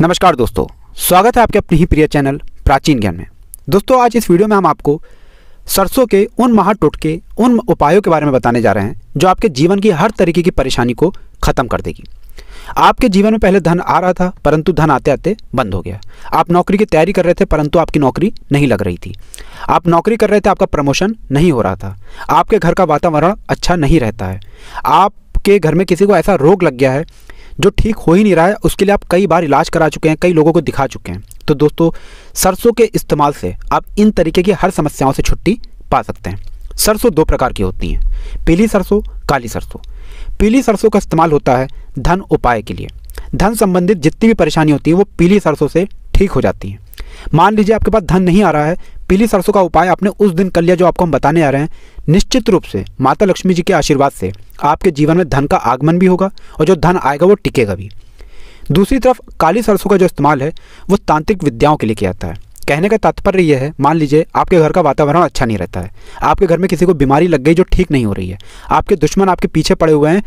नमस्कार दोस्तों स्वागत है आपके अपने ही प्रिय चैनल प्राचीन ज्ञान में दोस्तों आज इस वीडियो में हम आपको सरसों के उन महा टोटके उन उपायों के बारे में बताने जा रहे हैं जो आपके जीवन की हर तरीके की परेशानी को ख़त्म कर देगी आपके जीवन में पहले धन आ रहा था परंतु धन आते आते बंद हो गया आप नौकरी की तैयारी कर रहे थे परंतु आपकी नौकरी नहीं लग रही थी आप नौकरी कर रहे थे आपका प्रमोशन नहीं हो रहा था आपके घर का वातावरण अच्छा नहीं रहता है आपके घर में किसी को ऐसा रोग लग गया है जो ठीक हो ही नहीं रहा है उसके लिए आप कई बार इलाज करा चुके हैं कई लोगों को दिखा चुके हैं तो दोस्तों सरसों के इस्तेमाल से आप इन तरीके की हर समस्याओं से छुट्टी पा सकते हैं सरसों दो प्रकार की होती हैं पीली सरसों काली सरसों पीली सरसों का इस्तेमाल होता है धन उपाय के लिए धन संबंधित जितनी भी परेशानी होती है वो पीली सरसों से ठीक हो जाती है मान लीजिए आपके पास धन नहीं आ रहा है पीली सरसों का उपाय आपने उस दिन कर लिया जो आपको हम बताने आ रहे हैं निश्चित रूप से माता लक्ष्मी जी के आशीर्वाद से आपके जीवन में धन का आगमन भी होगा और जो धन आएगा वो टिकेगा भी दूसरी तरफ काली सरसों का जो इस्तेमाल है वो तांत्रिक विद्याओं के लिए किया जाता है कहने का तात्पर्य यह है मान लीजिए आपके घर का वातावरण अच्छा नहीं रहता है आपके घर में किसी को बीमारी लग गई जो ठीक नहीं हो रही है आपके दुश्मन आपके पीछे पड़े हुए हैं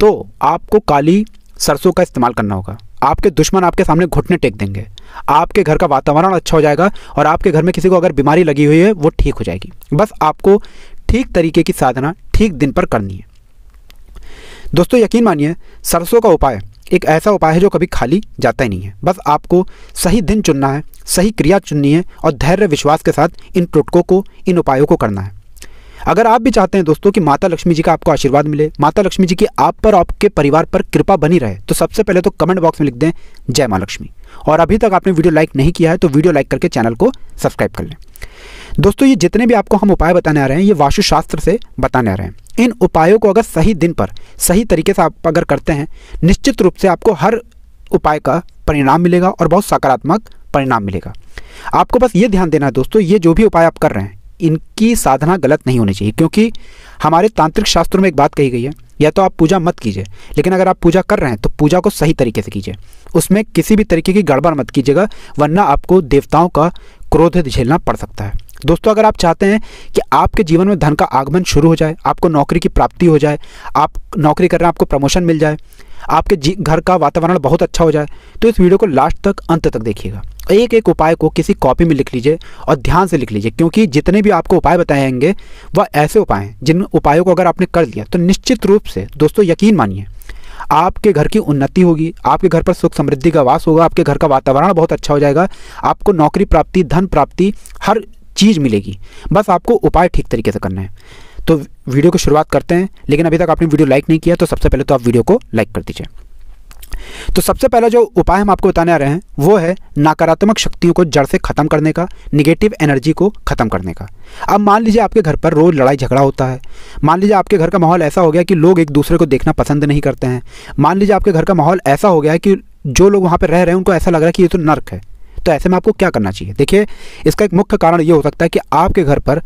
तो आपको काली सरसों का इस्तेमाल करना होगा आपके दुश्मन आपके सामने घुटने टेक देंगे आपके घर का वातावरण अच्छा हो जाएगा और आपके घर में किसी को अगर बीमारी लगी हुई है वो ठीक हो जाएगी बस आपको ठीक तरीके की साधना ठीक दिन पर करनी है दोस्तों यकीन मानिए सरसों का उपाय एक ऐसा उपाय है जो कभी खाली जाता ही नहीं है बस आपको सही दिन चुनना है सही क्रिया चुननी है और धैर्य विश्वास के साथ इन टोटकों को इन उपायों को करना है अगर आप भी चाहते हैं दोस्तों कि माता लक्ष्मी जी का आपको आशीर्वाद मिले माता लक्ष्मी जी की आप पर आपके परिवार पर कृपा बनी रहे तो सबसे पहले तो कमेंट बॉक्स में लिख दें जय माँ लक्ष्मी और अभी तक आपने वीडियो लाइक नहीं किया है तो वीडियो लाइक करके चैनल को सब्सक्राइब कर लें दोस्तों ये जितने भी आपको हम उपाय बताने आ रहे हैं ये वास्तुशास्त्र से बताने आ रहे हैं इन उपायों को अगर सही दिन पर सही तरीके से आप अगर करते हैं निश्चित रूप से आपको हर उपाय का परिणाम मिलेगा और बहुत सकारात्मक परिणाम मिलेगा आपको बस ये ध्यान देना है दोस्तों ये जो भी उपाय आप कर रहे हैं इनकी साधना गलत नहीं होनी चाहिए क्योंकि हमारे तांत्रिक शास्त्रों में एक बात कही गई है या तो आप पूजा मत कीजिए लेकिन अगर आप पूजा कर रहे हैं तो पूजा को सही तरीके से कीजिए उसमें किसी भी तरीके की गड़बड़ मत कीजिएगा वरना आपको देवताओं का क्रोधित झेलना पड़ सकता है दोस्तों अगर आप चाहते हैं कि आपके जीवन में धन का आगमन शुरू हो जाए आपको नौकरी की प्राप्ति हो जाए आप नौकरी कर रहे हैं आपको प्रमोशन मिल जाए आपके जी घर का वातावरण बहुत अच्छा हो जाए तो इस वीडियो को लास्ट तक अंत तक देखिएगा एक एक उपाय को किसी कॉपी में लिख लीजिए और ध्यान से लिख लीजिए क्योंकि जितने भी आपको उपाय बताएंगे वह ऐसे उपाय हैं जिन उपायों को अगर आपने कर लिया तो निश्चित रूप से दोस्तों यकीन मानिए आपके घर की उन्नति होगी आपके घर पर सुख समृद्धि का वास होगा आपके घर का वातावरण बहुत अच्छा हो जाएगा आपको नौकरी प्राप्ति धन प्राप्ति हर चीज़ मिलेगी बस आपको उपाय ठीक तरीके से करना है तो वीडियो की शुरुआत करते हैं लेकिन अभी तक आपने वीडियो लाइक नहीं किया तो सबसे पहले तो आप वीडियो को लाइक कर दीजिए तो सबसे पहला जो उपाय हम आपको बताने आ रहे हैं वो है नकारात्मक शक्तियों को जड़ से ख़त्म करने का निगेटिव एनर्जी को ख़त्म करने का अब मान लीजिए आपके घर पर रोज़ लड़ाई झगड़ा होता है मान लीजिए आपके घर का माहौल ऐसा हो गया कि लोग एक दूसरे को देखना पसंद नहीं करते हैं मान लीजिए आपके घर का माहौल ऐसा हो गया है कि जो लोग वहाँ पर रह रहे हैं उनको ऐसा लग रहा है कि ये तो नर्क है तो ऐसे में आपको क्या करना चाहिए देखिए इसका एक मुख्य कारण ये हो सकता है कि आपके घर पर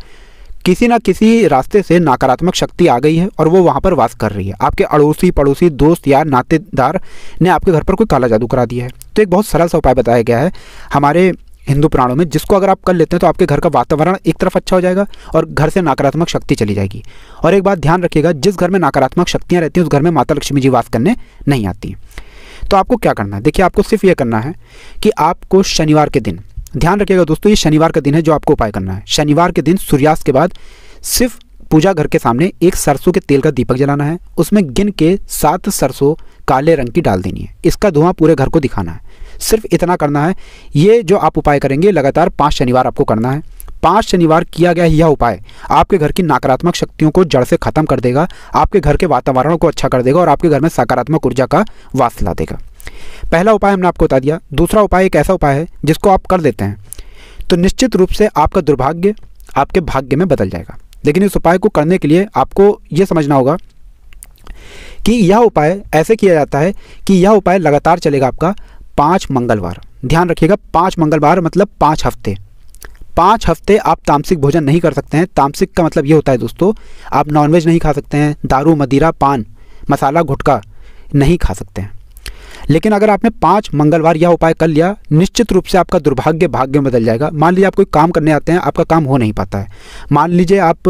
किसी ना किसी रास्ते से नकारात्मक शक्ति आ गई है और वो वहाँ पर वास कर रही है आपके अड़ोसी पड़ोसी दोस्त या नातेदार ने आपके घर पर कोई काला जादू करा दिया है तो एक बहुत सरल सा उपाय बताया गया है हमारे हिंदू पुराणों में जिसको अगर आप कर लेते हैं तो आपके घर का वातावरण एक तरफ अच्छा हो जाएगा और घर से नकारात्मक शक्ति चली जाएगी और एक बात ध्यान रखिएगा जिस घर में नकारात्मक शक्तियाँ रहती हैं उस घर में माता लक्ष्मी जी वास करने नहीं आती तो आपको क्या करना है देखिए आपको सिर्फ ये करना है कि आपको शनिवार के दिन ध्यान रखिएगा दोस्तों ये शनिवार का दिन है जो आपको उपाय करना है शनिवार के दिन सूर्यास्त के बाद सिर्फ पूजा घर के सामने एक सरसों के तेल का दीपक जलाना है उसमें गिन के सात सरसों काले रंग की डाल देनी है इसका धुआं पूरे घर को दिखाना है सिर्फ इतना करना है ये जो आप उपाय करेंगे लगातार पाँच शनिवार आपको करना है पाँच शनिवार किया गया यह उपाय आपके घर की नकारात्मक शक्तियों को जड़ से खत्म कर देगा आपके घर के वातावरण को अच्छा कर देगा और आपके घर में सकारात्मक ऊर्जा का वास ला देगा पहला उपाय हमने आपको बता दिया दूसरा उपाय एक ऐसा उपाय है जिसको आप कर देते हैं तो निश्चित रूप से आपका दुर्भाग्य आपके भाग्य में बदल जाएगा लेकिन इस उपाय को करने के लिए आपको यह समझना होगा कि यह उपाय ऐसे किया जाता है कि यह उपाय लगातार चलेगा आपका पाँच मंगलवार ध्यान रखिएगा पाँच मंगलवार मतलब पाँच हफ्ते पाँच हफ्ते आप तामसिक भोजन नहीं कर सकते हैं तामसिक का मतलब ये होता है दोस्तों आप नॉनवेज नहीं खा सकते हैं दारू मदिरा पान मसाला घुटका नहीं खा सकते हैं लेकिन अगर आपने पांच मंगलवार यह उपाय कर लिया निश्चित रूप से आपका दुर्भाग्य भाग्य बदल जाएगा मान लीजिए आप कोई काम करने आते हैं आपका काम हो नहीं पाता है मान लीजिए आप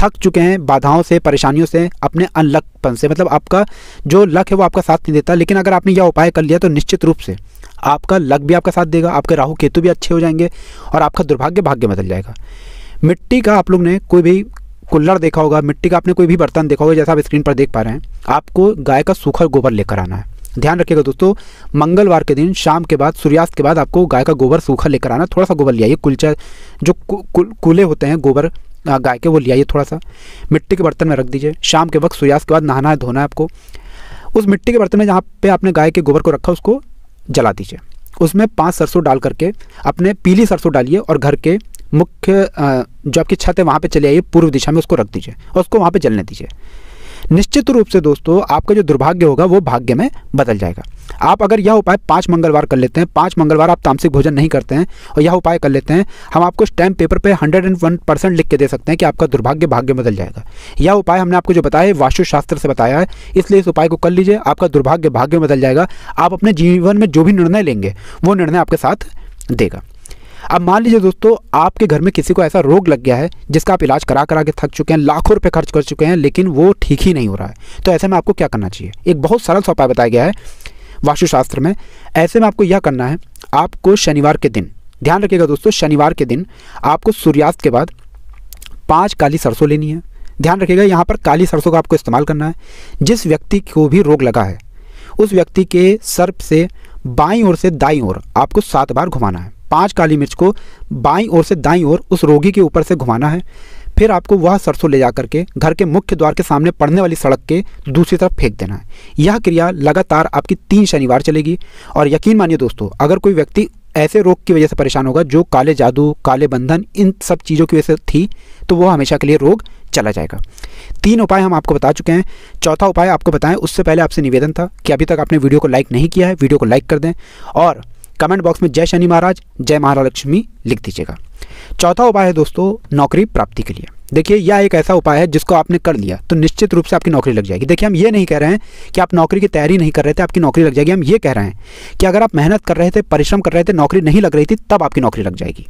थक चुके हैं बाधाओं से परेशानियों से अपने अनलकपन से मतलब आपका जो लक है वो आपका साथ नहीं देता लेकिन अगर आपने यह उपाय कर लिया तो निश्चित रूप से आपका लक भी आपका साथ देगा आपके राहु केतु भी अच्छे हो जाएंगे और आपका दुर्भाग्य भाग्य बदल जाएगा मिट्टी का आप लोग ने कोई भी कुल्लड़ देखा होगा मिट्टी का आपने कोई भी बर्तन देखा होगा जैसा आप स्क्रीन पर देख पा रहे हैं आपको गाय का सूखा गोबर लेकर आना है ध्यान रखिएगा दोस्तों मंगलवार के दिन शाम के बाद सूर्यास्त के बाद आपको गाय का गोबर सूखा लेकर आना थोड़ा सा गोबर लिया कुलचा जो कूले होते हैं गोबर गाय के वो ले आइए थोड़ा सा मिट्टी के बर्तन में रख दीजिए शाम के वक्त सूर्यास्त के बाद नहाना है धोना है आपको उस मिट्टी के बर्तन में जहाँ पे आपने गाय के गोबर को रखा उसको जला दीजिए उसमें पांच सरसों डाल करके अपने पीली सरसों डालिए और घर के मुख्य जो आपकी छत है वहाँ पे चले आइए पूर्व दिशा में उसको रख दीजिए और उसको वहाँ पे जलने दीजिए निश्चित रूप से दोस्तों आपका जो दुर्भाग्य होगा वो भाग्य में बदल जाएगा आप अगर यह उपाय पाँच मंगलवार कर लेते हैं पाँच मंगलवार आप तामसिक भोजन नहीं करते हैं और यह उपाय कर लेते हैं हम आपको स्टैम्प पेपर पे 101 परसेंट लिख के दे सकते हैं कि आपका दुर्भाग्य भाग्य बदल जाएगा यह उपाय हमने आपको जो बताया है वास्तुशास्त्र से बताया है इसलिए इस उपाय को कर लीजिए आपका दुर्भाग्य भाग्य बदल जाएगा आप अपने जीवन में जो भी निर्णय लेंगे वो निर्णय आपके साथ देगा अब मान लीजिए दोस्तों आपके घर में किसी को ऐसा रोग लग गया है जिसका आप इलाज करा करा के थक चुके हैं लाखों रुपये खर्च कर चुके हैं लेकिन वो ठीक ही नहीं हो रहा है तो ऐसे में आपको क्या करना चाहिए एक बहुत सरल सा उपाय बताया गया है वास्तुशास्त्र में ऐसे में आपको यह करना है आपको शनिवार के दिन ध्यान रखिएगा दोस्तों शनिवार के दिन आपको सूर्यास्त के बाद पाँच काली सरसों लेनी है ध्यान रखिएगा यहाँ पर काली सरसों का आपको इस्तेमाल करना है जिस व्यक्ति को भी रोग लगा है उस व्यक्ति के सर्प से बाई ओर से दाई ओर आपको सात बार घुमाना है पाँच काली मिर्च को बाई ओर से दाई ओर उस रोगी के ऊपर से घुमाना है फिर आपको वह सरसों ले जा करके घर के मुख्य द्वार के सामने पड़ने वाली सड़क के दूसरी तरफ फेंक देना है यह क्रिया लगातार आपकी तीन शनिवार चलेगी और यकीन मानिए दोस्तों अगर कोई व्यक्ति ऐसे रोग की वजह से परेशान होगा जो काले जादू काले बंधन इन सब चीज़ों की वजह से थी तो वह हमेशा के लिए रोग चला जाएगा तीन उपाय हम आपको बता चुके हैं चौथा उपाय आपको बताएं उससे पहले आपसे निवेदन था कि अभी तक आपने वीडियो को लाइक नहीं किया है वीडियो को लाइक कर दें और कमेंट बॉक्स में जय शनि महाराज जय महालक्ष्मी लिख दीजिएगा चौथा उपाय है दोस्तों नौकरी प्राप्ति के लिए देखिए यह एक ऐसा उपाय है जिसको आपने कर लिया तो निश्चित रूप से आपकी नौकरी लग जाएगी देखिए हम ये नहीं कह रहे हैं कि आप नौकरी की तैयारी नहीं कर रहे थे आपकी नौकरी लग जाएगी हम ये कह रहे हैं कि अगर आप मेहनत कर रहे थे परिश्रम कर रहे थे नौकरी नहीं लग रही थी तब आपकी नौकरी लग जाएगी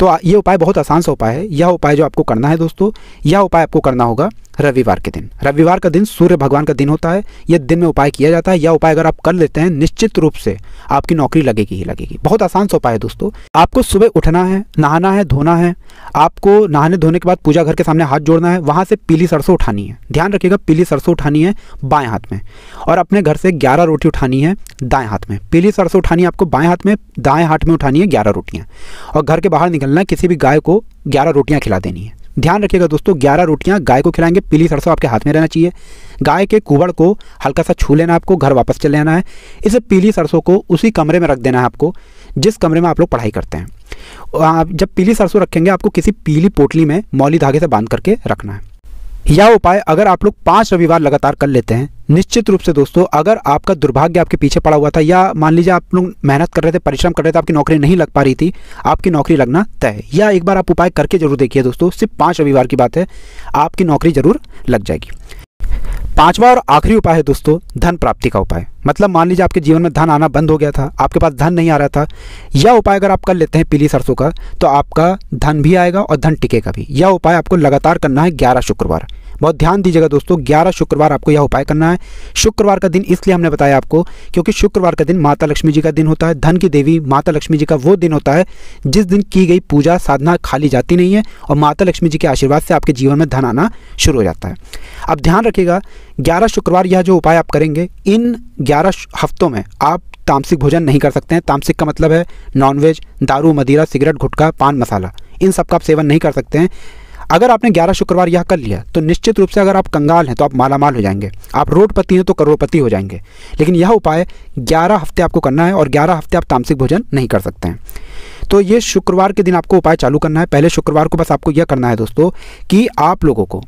तो ये उपाय बहुत आसान सा उपाय है यह उपाय जो आपको करना है दोस्तों यह उपाय आपको करना होगा रविवार के दिन रविवार का दिन सूर्य भगवान का दिन होता है यह दिन में उपाय किया जाता है यह उपाय अगर आप कर लेते हैं निश्चित रूप से आपकी नौकरी लगेगी ही लगेगी बहुत आसान से उपाय है दोस्तों आपको सुबह उठना है नहाना है धोना है आपको नहाने धोने के बाद पूजा घर के सामने हाथ जोड़ना है वहाँ से पीली सरसों उठानी है ध्यान रखिएगा पीली सरसों उठानी है बाएँ हाथ में और अपने घर से ग्यारह रोटी उठानी है दाएँ हाथ में पीली सरसों उठानी है आपको बाएँ हाथ में दाएँ हाथ में उठानी है ग्यारह रोटियाँ और घर के बाहर निकलना है किसी भी गाय को ग्यारह रोटियाँ खिला देनी है ध्यान रखिएगा दोस्तों ग्यारह रोटियाँ गाय को खिलाएंगे पीली सरसों आपके हाथ में रहना चाहिए गाय के कुबड़ को हल्का सा छू लेना आपको घर वापस चले आना है इस पीली सरसों को उसी कमरे में रख देना है आपको जिस कमरे में आप लोग पढ़ाई करते हैं आप जब पीली सरसों रखेंगे आपको किसी पीली पोटली में मौली धागे से बांध करके रखना है यह उपाय अगर आप लोग पाँच रविवार लगातार कर लेते हैं निश्चित रूप से दोस्तों अगर आपका दुर्भाग्य आपके पीछे पड़ा हुआ था या मान लीजिए आप लोग मेहनत कर रहे थे परिश्रम कर रहे थे आपकी नौकरी नहीं लग पा रही थी आपकी नौकरी लगना तय या एक बार आप उपाय करके जरूर देखिए दोस्तों सिर्फ पाँच रविवार की बात है आपकी नौकरी जरूर लग जाएगी पांचवा और आखिरी उपाय है दोस्तों धन प्राप्ति का उपाय मतलब मान लीजिए आपके जीवन में धन आना बंद हो गया था आपके पास धन नहीं आ रहा था यह उपाय अगर आप कर लेते हैं पीली सरसों का तो आपका धन भी आएगा और धन टिकेगा भी यह उपाय आपको लगातार करना है ग्यारह शुक्रवार बहुत ध्यान दीजिएगा दोस्तों ग्यारह शुक्रवार आपको यह उपाय करना है शुक्रवार का दिन इसलिए हमने बताया आपको क्योंकि शुक्रवार का दिन माता लक्ष्मी जी का दिन होता है धन की देवी माता लक्ष्मी जी का वो दिन होता है जिस दिन की गई पूजा साधना खाली जाती नहीं है और माता लक्ष्मी जी के आशीर्वाद से आपके जीवन में धन आना शुरू हो जाता है अब ध्यान रखिएगा ग्यारह शुक्रवार यह जो उपाय आप करेंगे इन ग्यारह हफ्तों में आप तामसिक भोजन नहीं कर सकते हैं तामसिक का मतलब है नॉनवेज दारू मदिरा सिगरेट गुटखा पान मसाला इन सब का आप सेवन नहीं कर सकते हैं अगर आपने ग्यारह शुक्रवार यह कर लिया तो निश्चित रूप से अगर आप कंगाल हैं तो आप मालामाल हो जाएंगे आप रोडपति हैं तो करोड़पति हो जाएंगे लेकिन यह उपाय ग्यारह हफ्ते आपको करना है और ग्यारह हफ्ते आप तामसिक भोजन नहीं कर सकते हैं तो ये शुक्रवार के दिन आपको उपाय चालू करना है पहले शुक्रवार को बस आपको यह करना है दोस्तों कि आप लोगों को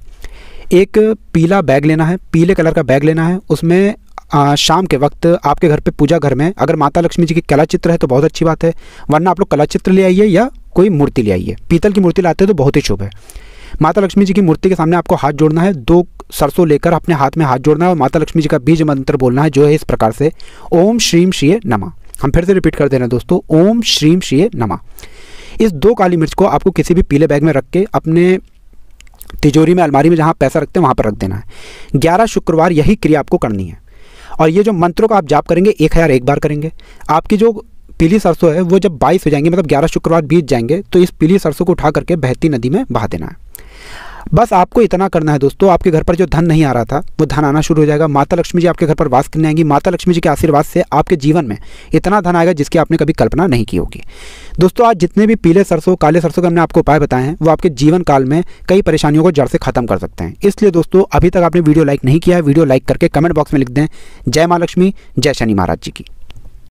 एक पीला बैग लेना है पीले कलर का बैग लेना है उसमें आ, शाम के वक्त आपके घर पे पूजा घर में अगर माता लक्ष्मी जी की कला चित्र है तो बहुत अच्छी बात है वरना आप लोग कला चित्र ले आइए या कोई मूर्ति ले आइए पीतल की मूर्ति लाते हैं तो बहुत ही शुभ है माता लक्ष्मी जी की मूर्ति के सामने आपको हाथ जोड़ना है दो सरसों लेकर अपने हाथ में हाथ जोड़ना है और माता लक्ष्मी जी का बीज मंत्र बोलना है जो है इस प्रकार से ओम श्रीम श्रीय नमा हम फिर से रिपीट कर दे रहे हैं दोस्तों ओम श्रीम श्रीय नमा इस दो काली मिर्च को आपको किसी भी पीले बैग में रख के अपने तिजोरी में अलमारी में जहाँ पैसा रखते हैं वहाँ पर रख देना है ग्यारह शुक्रवार यही क्रिया आपको करनी है और ये जो मंत्रों का आप जाप करेंगे एक हज़ार एक बार करेंगे आपकी जो पीली सरसों है वो जब बाईस हो जाएंगे मतलब ग्यारह शुक्रवार बीत जाएंगे तो इस पीली सरसों को उठा करके बहती नदी में बहा देना है बस आपको इतना करना है दोस्तों आपके घर पर जो धन नहीं आ रहा था वो धन आना शुरू हो जाएगा माता लक्ष्मी जी आपके घर पर वास करने आएंगी माता लक्ष्मी जी के आशीर्वाद से आपके जीवन में इतना धन आएगा जिसकी आपने कभी कल्पना नहीं की होगी दोस्तों आज जितने भी पीले सरसों काले सरसों के हमने आपको उपाय बताए हैं वो आपके जीवन काल में कई परेशानियों को जड़ से खत्म कर सकते हैं इसलिए दोस्तों अभी तक आपने वीडियो लाइक नहीं किया है वीडियो लाइक करके कमेंट बॉक्स में लिख दें जय माँ लक्ष्मी जय शनि महाराज जी की